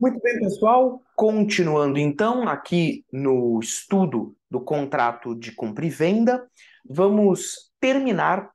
Muito bem, pessoal. Continuando então aqui no estudo do contrato de compra e venda, vamos terminar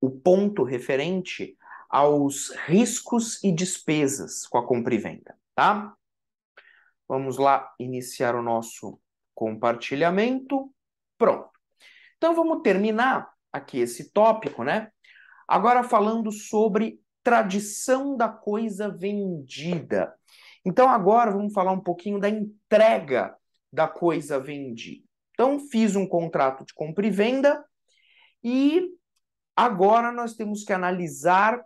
o ponto referente aos riscos e despesas com a compra e venda, tá? Vamos lá iniciar o nosso compartilhamento. Pronto. Então vamos terminar aqui esse tópico, né? Agora falando sobre tradição da coisa vendida. Então agora vamos falar um pouquinho da entrega da coisa vendida. Então fiz um contrato de compra e venda e agora nós temos que analisar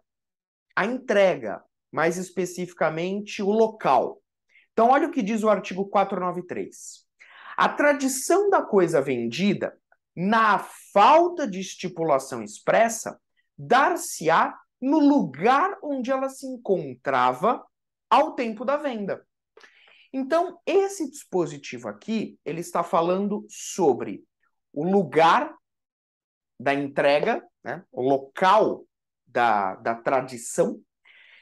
a entrega, mais especificamente o local. Então olha o que diz o artigo 493. A tradição da coisa vendida, na falta de estipulação expressa, dar-se-á no lugar onde ela se encontrava ao tempo da venda. Então, esse dispositivo aqui, ele está falando sobre o lugar da entrega, né? o local da, da tradição.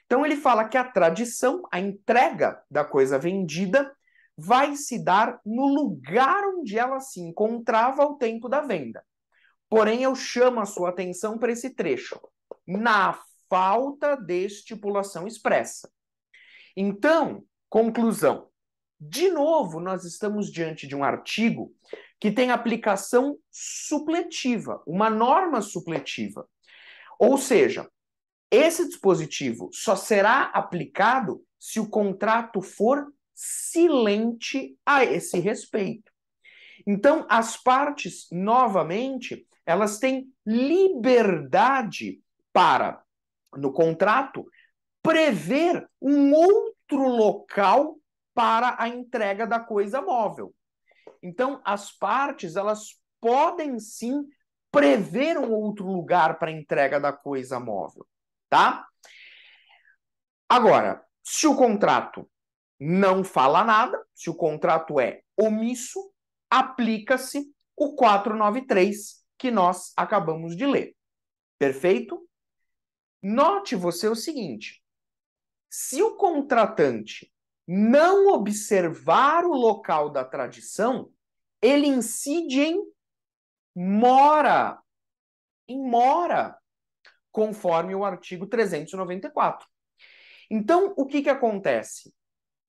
Então, ele fala que a tradição, a entrega da coisa vendida, vai se dar no lugar onde ela se encontrava ao tempo da venda. Porém, eu chamo a sua atenção para esse trecho. Na falta de estipulação expressa. Então, conclusão. De novo, nós estamos diante de um artigo que tem aplicação supletiva, uma norma supletiva. Ou seja, esse dispositivo só será aplicado se o contrato for silente a esse respeito. Então, as partes, novamente, elas têm liberdade para, no contrato, prever um outro local para a entrega da coisa móvel. Então, as partes, elas podem sim prever um outro lugar para a entrega da coisa móvel, tá? Agora, se o contrato não fala nada, se o contrato é omisso, aplica-se o 493 que nós acabamos de ler. Perfeito? Note você o seguinte: se o contratante não observar o local da tradição, ele incide em mora, em mora, conforme o artigo 394. Então, o que, que acontece?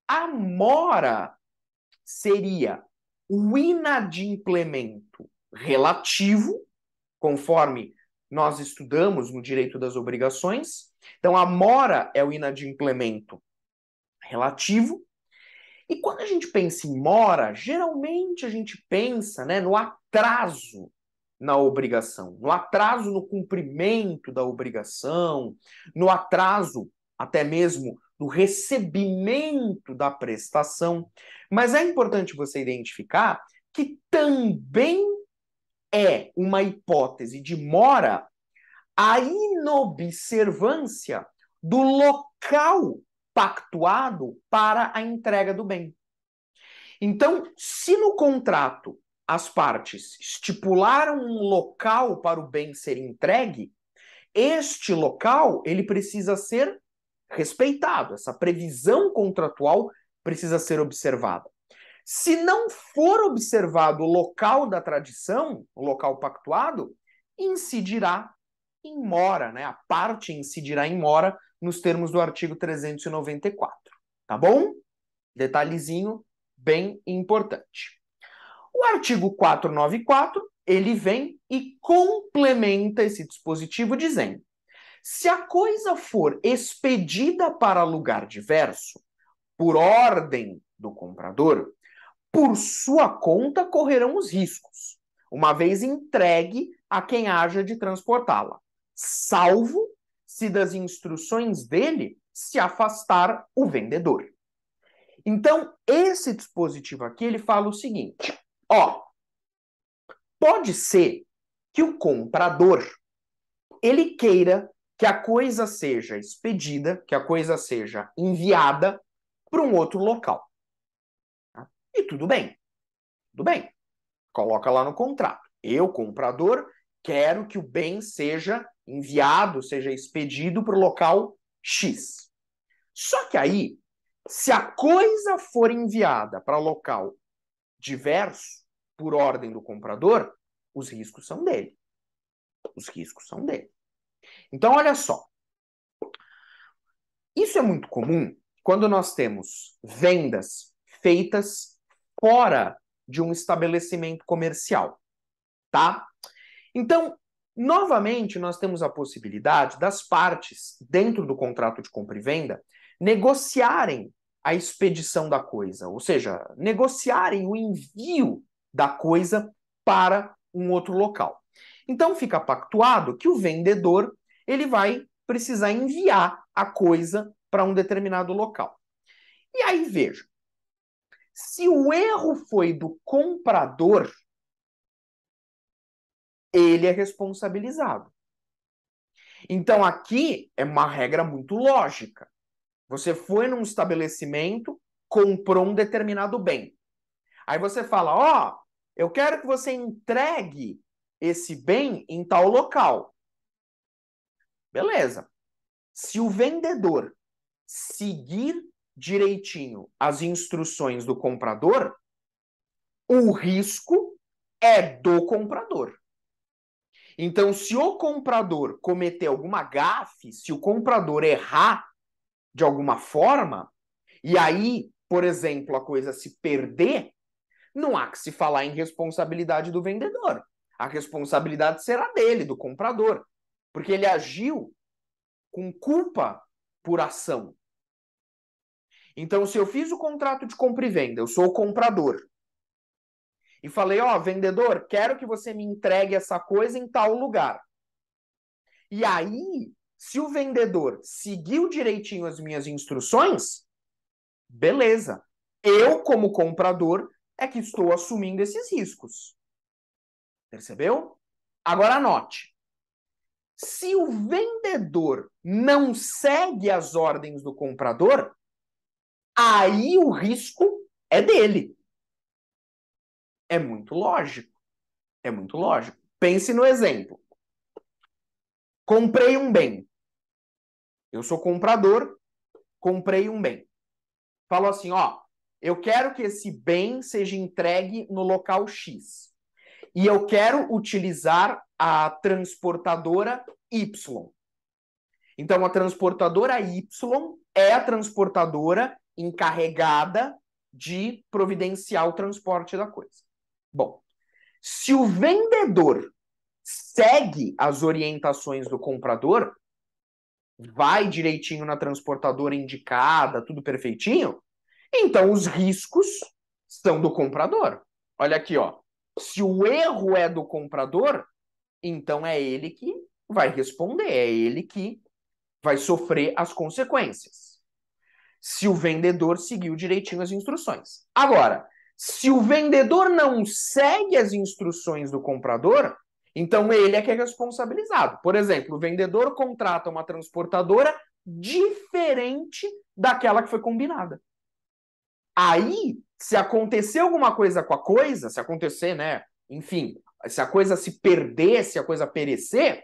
A mora seria o inadimplemento relativo, conforme nós estudamos no direito das obrigações, então, a mora é o inadimplemento relativo. E quando a gente pensa em mora, geralmente a gente pensa né, no atraso na obrigação, no atraso no cumprimento da obrigação, no atraso até mesmo do recebimento da prestação. Mas é importante você identificar que também é uma hipótese de mora a inobservância do local pactuado para a entrega do bem. Então, se no contrato as partes estipularam um local para o bem ser entregue, este local ele precisa ser respeitado, essa previsão contratual precisa ser observada. Se não for observado o local da tradição, o local pactuado, incidirá em mora, né? A parte incidirá em mora nos termos do artigo 394, tá bom? Detalhezinho bem importante. O artigo 494, ele vem e complementa esse dispositivo dizendo: se a coisa for expedida para lugar diverso, por ordem do comprador, por sua conta correrão os riscos, uma vez entregue a quem haja de transportá-la salvo se das instruções dele se afastar o vendedor. Então, esse dispositivo aqui, ele fala o seguinte, ó, pode ser que o comprador ele queira que a coisa seja expedida, que a coisa seja enviada para um outro local. Tá? E tudo bem. Tudo bem. Coloca lá no contrato. Eu, comprador, quero que o bem seja enviado, seja expedido para o local X. Só que aí, se a coisa for enviada para local diverso, por ordem do comprador, os riscos são dele. Os riscos são dele. Então, olha só. Isso é muito comum quando nós temos vendas feitas fora de um estabelecimento comercial, tá? Então, Novamente, nós temos a possibilidade das partes, dentro do contrato de compra e venda, negociarem a expedição da coisa, ou seja, negociarem o envio da coisa para um outro local. Então fica pactuado que o vendedor ele vai precisar enviar a coisa para um determinado local. E aí veja, se o erro foi do comprador, ele é responsabilizado. Então aqui é uma regra muito lógica. Você foi num estabelecimento, comprou um determinado bem. Aí você fala: Ó, oh, eu quero que você entregue esse bem em tal local. Beleza. Se o vendedor seguir direitinho as instruções do comprador, o risco é do comprador. Então, se o comprador cometer alguma gafe, se o comprador errar de alguma forma, e aí, por exemplo, a coisa se perder, não há que se falar em responsabilidade do vendedor. A responsabilidade será dele, do comprador, porque ele agiu com culpa por ação. Então, se eu fiz o contrato de compra e venda, eu sou o comprador, e falei: Ó, oh, vendedor, quero que você me entregue essa coisa em tal lugar. E aí, se o vendedor seguiu direitinho as minhas instruções, beleza. Eu, como comprador, é que estou assumindo esses riscos. Percebeu? Agora anote. Se o vendedor não segue as ordens do comprador, aí o risco é dele. É muito lógico. É muito lógico. Pense no exemplo. Comprei um bem. Eu sou comprador, comprei um bem. Falou assim, ó, eu quero que esse bem seja entregue no local X. E eu quero utilizar a transportadora Y. Então, a transportadora Y é a transportadora encarregada de providenciar o transporte da coisa. Bom, se o vendedor segue as orientações do comprador, vai direitinho na transportadora indicada, tudo perfeitinho, então os riscos são do comprador. Olha aqui, ó. Se o erro é do comprador, então é ele que vai responder, é ele que vai sofrer as consequências. Se o vendedor seguiu direitinho as instruções. Agora, se o vendedor não segue as instruções do comprador, então ele é que é responsabilizado. Por exemplo, o vendedor contrata uma transportadora diferente daquela que foi combinada. Aí, se acontecer alguma coisa com a coisa, se acontecer, né? Enfim, se a coisa se perder, se a coisa perecer,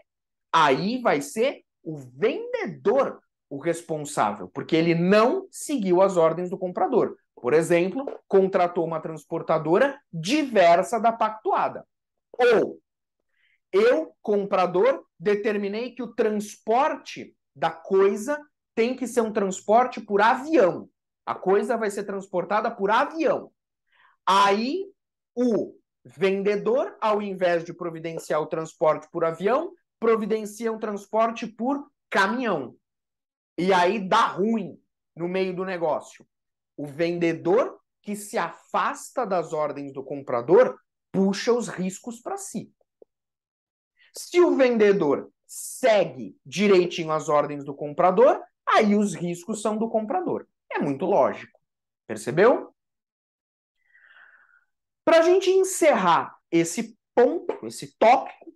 aí vai ser o vendedor o responsável, porque ele não seguiu as ordens do comprador. Por exemplo, contratou uma transportadora diversa da pactuada. Ou eu, comprador, determinei que o transporte da coisa tem que ser um transporte por avião. A coisa vai ser transportada por avião. Aí o vendedor, ao invés de providenciar o transporte por avião, providencia um transporte por caminhão. E aí dá ruim no meio do negócio. O vendedor que se afasta das ordens do comprador puxa os riscos para si. Se o vendedor segue direitinho as ordens do comprador, aí os riscos são do comprador. É muito lógico. Percebeu? Para a gente encerrar esse ponto, esse tópico,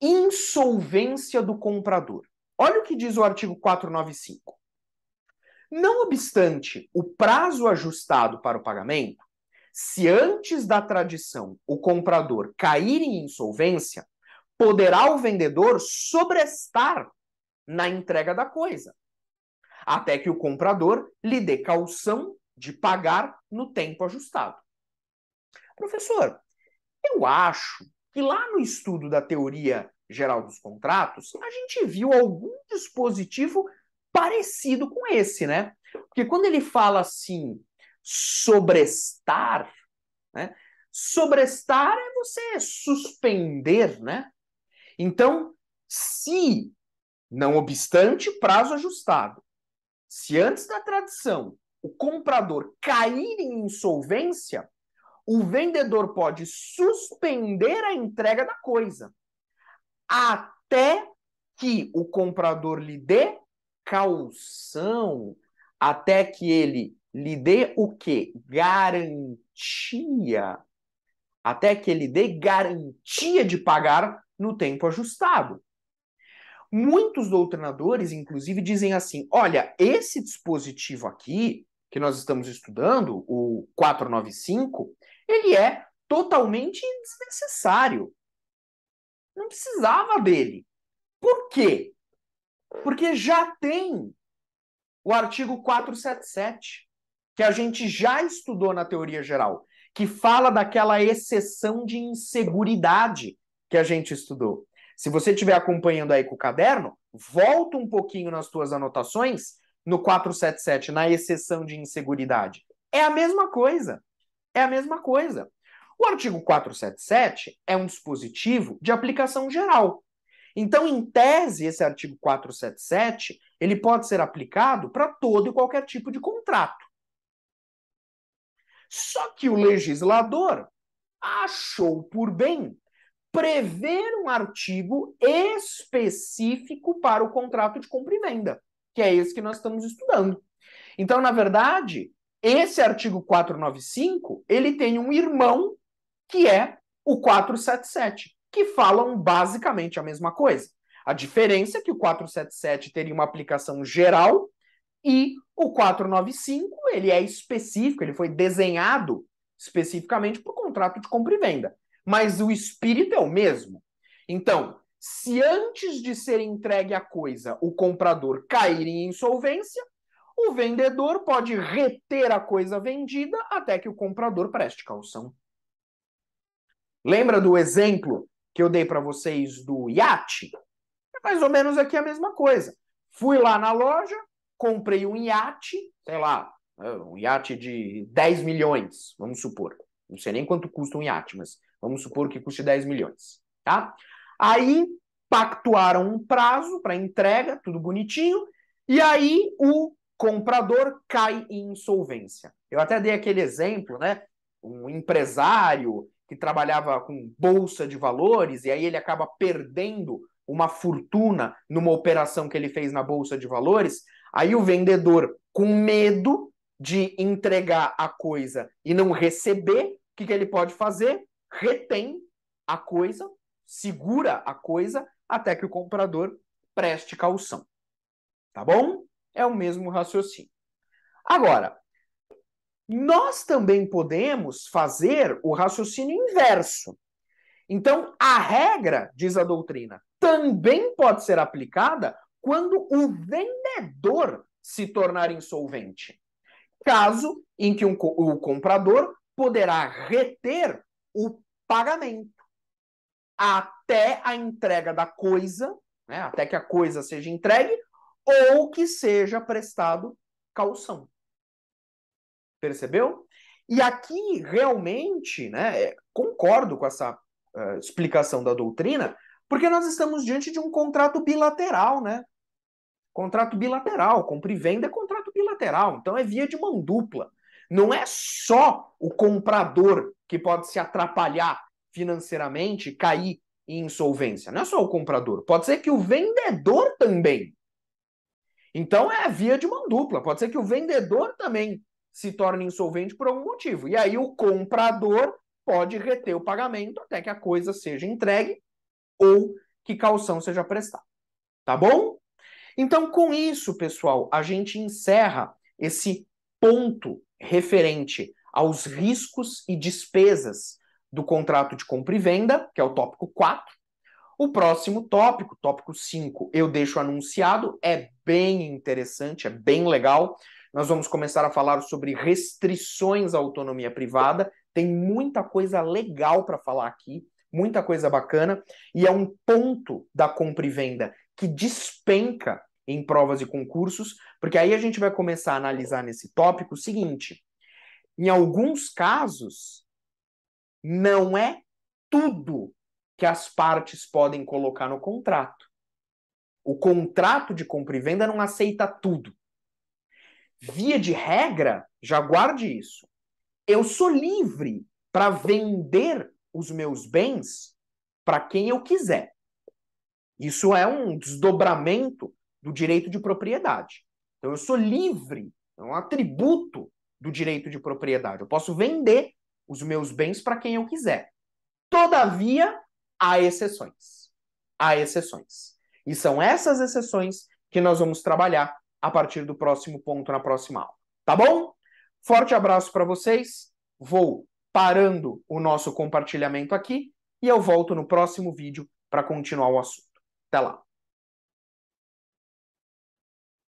insolvência do comprador. Olha o que diz o artigo 495. Não obstante o prazo ajustado para o pagamento, se antes da tradição o comprador cair em insolvência, poderá o vendedor sobrestar na entrega da coisa, até que o comprador lhe dê calção de pagar no tempo ajustado. Professor, eu acho que lá no estudo da teoria geral dos contratos, a gente viu algum dispositivo parecido com esse, né? Porque quando ele fala assim, sobrestar, né? Sobrestar é você suspender, né? Então, se, não obstante, prazo ajustado, se antes da tradição o comprador cair em insolvência, o vendedor pode suspender a entrega da coisa até que o comprador lhe dê calção até que ele lhe dê o quê? Garantia. Até que ele dê garantia de pagar no tempo ajustado. Muitos doutrinadores, inclusive, dizem assim: olha, esse dispositivo aqui, que nós estamos estudando, o 495, ele é totalmente desnecessário. Não precisava dele. Por quê? Porque já tem o artigo 477, que a gente já estudou na teoria geral, que fala daquela exceção de inseguridade que a gente estudou. Se você estiver acompanhando aí com o caderno, volta um pouquinho nas tuas anotações no 477, na exceção de inseguridade. É a mesma coisa. É a mesma coisa. O artigo 477 é um dispositivo de aplicação geral. Então, em tese, esse artigo 477, ele pode ser aplicado para todo e qualquer tipo de contrato. Só que o legislador achou por bem prever um artigo específico para o contrato de compra e venda, que é esse que nós estamos estudando. Então, na verdade, esse artigo 495, ele tem um irmão que é o 477 que falam basicamente a mesma coisa. A diferença é que o 477 teria uma aplicação geral e o 495 ele é específico, ele foi desenhado especificamente para o contrato de compra e venda. Mas o espírito é o mesmo. Então, se antes de ser entregue a coisa o comprador cair em insolvência, o vendedor pode reter a coisa vendida até que o comprador preste calção. Lembra do exemplo que eu dei para vocês do iate, é mais ou menos aqui a mesma coisa. Fui lá na loja, comprei um iate, sei lá, é, um iate de 10 milhões, vamos supor. Não sei nem quanto custa um iate, mas vamos supor que custe 10 milhões, tá? Aí pactuaram um prazo para entrega, tudo bonitinho, e aí o comprador cai em insolvência. Eu até dei aquele exemplo, né? Um empresário que trabalhava com bolsa de valores, e aí ele acaba perdendo uma fortuna numa operação que ele fez na bolsa de valores, aí o vendedor, com medo de entregar a coisa e não receber, o que, que ele pode fazer? Retém a coisa, segura a coisa até que o comprador preste caução. Tá bom? É o mesmo raciocínio. Agora, nós também podemos fazer o raciocínio inverso. Então, a regra, diz a doutrina, também pode ser aplicada quando o vendedor se tornar insolvente. Caso em que um, o comprador poderá reter o pagamento até a entrega da coisa, né, até que a coisa seja entregue, ou que seja prestado calção. Percebeu? E aqui, realmente, né, é, concordo com essa uh, explicação da doutrina, porque nós estamos diante de um contrato bilateral, né? Contrato bilateral, compra e venda é contrato bilateral, então é via de mão dupla. Não é só o comprador que pode se atrapalhar financeiramente, cair em insolvência. Não é só o comprador, pode ser que o vendedor também. Então é via de mão dupla, pode ser que o vendedor também se torna insolvente por algum motivo. E aí o comprador pode reter o pagamento até que a coisa seja entregue ou que calção seja prestada, Tá bom? Então, com isso, pessoal, a gente encerra esse ponto referente aos riscos e despesas do contrato de compra e venda, que é o tópico 4. O próximo tópico, tópico 5, eu deixo anunciado, é bem interessante, é bem legal. Nós vamos começar a falar sobre restrições à autonomia privada. Tem muita coisa legal para falar aqui, muita coisa bacana, e é um ponto da compra e venda que despenca em provas e concursos, porque aí a gente vai começar a analisar nesse tópico o seguinte: em alguns casos, não é tudo que as partes podem colocar no contrato. O contrato de compra e venda não aceita tudo via de regra, já guarde isso. Eu sou livre para vender os meus bens para quem eu quiser. Isso é um desdobramento do direito de propriedade. Então eu sou livre, é um atributo do direito de propriedade. Eu posso vender os meus bens para quem eu quiser. Todavia, há exceções. Há exceções. E são essas exceções que nós vamos trabalhar a partir do próximo ponto na próxima aula. Tá bom? Forte abraço para vocês. Vou parando o nosso compartilhamento aqui e eu volto no próximo vídeo para continuar o assunto. Até lá.